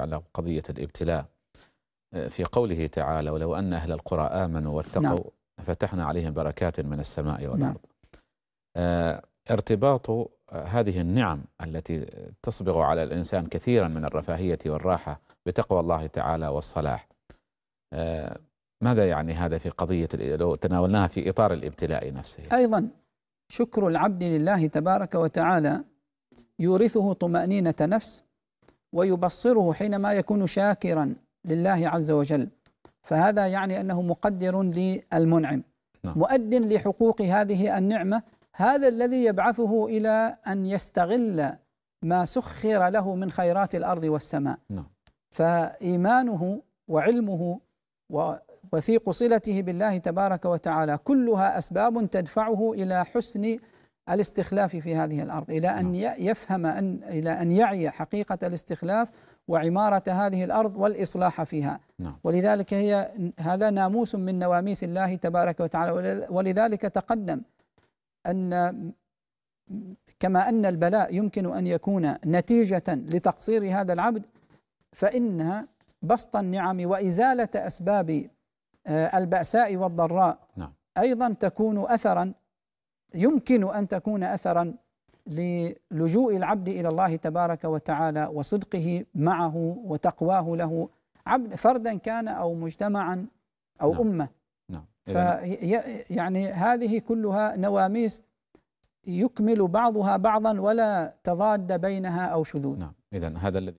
على بقضية الابتلاء آه، في قوله تعالى ولو أن أهل القرى آمنوا واتقوا نعم. فتحنا عليهم بركات من السماء والأرض نعم. آه ارتباط آه، هذه النعم التي تصبغ على الإنسان كثيرا من الرفاهية والراحة بتقوى الله تعالى والصلاح آه ماذا يعني هذا في قضية لو تناولناها في إطار الابتلاء نفسه أيضا شكر العبد لله تبارك وتعالى يورثه طمأنينة نفس ويبصره حينما يكون شاكرا لله عز وجل فهذا يعني انه مقدر للمنعم نعم. مؤد لحقوق هذه النعمه هذا الذي يبعثه الى ان يستغل ما سخر له من خيرات الارض والسماء نعم. فايمانه وعلمه ووثيق صلته بالله تبارك وتعالى كلها اسباب تدفعه الى حسن الاستخلاف في هذه الارض الى ان نعم. يفهم ان الى ان يعي حقيقه الاستخلاف وعماره هذه الارض والاصلاح فيها نعم. ولذلك هي هذا ناموس من نواميس الله تبارك وتعالى ولذلك تقدم ان كما ان البلاء يمكن ان يكون نتيجه لتقصير هذا العبد فان بسط النعم وازاله اسباب آه، البأساء والضراء نعم. ايضا تكون اثرا يمكن ان تكون اثرا للجوء العبد الى الله تبارك وتعالى وصدقه معه وتقواه له عبد فردا كان او مجتمعا او نعم. امه نعم. يعني هذه كلها نواميس يكمل بعضها بعضا ولا تضاد بينها او شذوذ نعم اذا هذا الذي